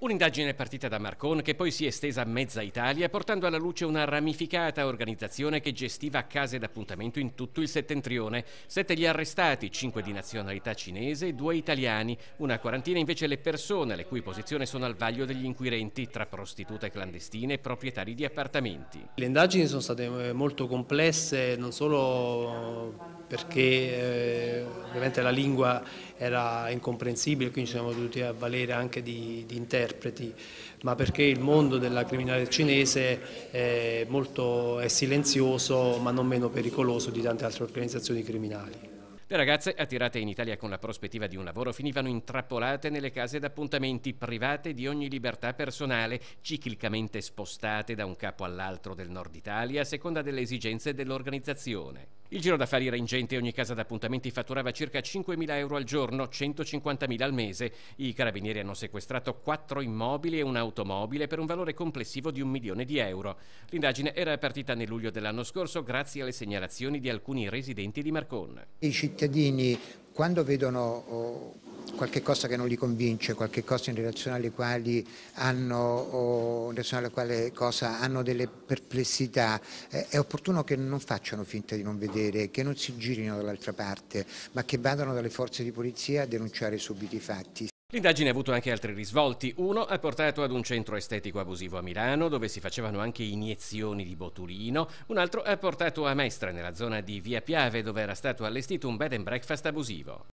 Un'indagine partita da Marcon che poi si è estesa a mezza Italia portando alla luce una ramificata organizzazione che gestiva case d'appuntamento in tutto il settentrione. Sette gli arrestati, cinque di nazionalità cinese e due italiani. Una quarantina invece le persone le cui posizioni sono al vaglio degli inquirenti tra prostitute clandestine e proprietari di appartamenti. Le indagini sono state eh, molto complesse non solo perché eh, ovviamente la lingua era incomprensibile, quindi ci siamo dovuti avvalere anche di, di interpreti, ma perché il mondo della criminale cinese è, molto, è silenzioso ma non meno pericoloso di tante altre organizzazioni criminali. Le ragazze, attirate in Italia con la prospettiva di un lavoro, finivano intrappolate nelle case d'appuntamenti private di ogni libertà personale, ciclicamente spostate da un capo all'altro del nord Italia a seconda delle esigenze dell'organizzazione. Il giro d'affari era ingente, ogni casa d'appuntamenti fatturava circa 5.000 euro al giorno, 150.000 al mese. I carabinieri hanno sequestrato quattro immobili e un'automobile per un valore complessivo di un milione di euro. L'indagine era partita nel luglio dell'anno scorso grazie alle segnalazioni di alcuni residenti di Marcon. I cittadini quando vedono oh, qualche cosa che non li convince, qualche cosa in relazione alle quali hanno, alla quale cosa hanno delle perplessità, eh, è opportuno che non facciano finta di non vedere, che non si girino dall'altra parte, ma che vadano dalle forze di polizia a denunciare subito i fatti. L'indagine ha avuto anche altri risvolti. Uno ha portato ad un centro estetico abusivo a Milano, dove si facevano anche iniezioni di botulino. Un altro ha portato a Mestre, nella zona di Via Piave, dove era stato allestito un bed and breakfast abusivo.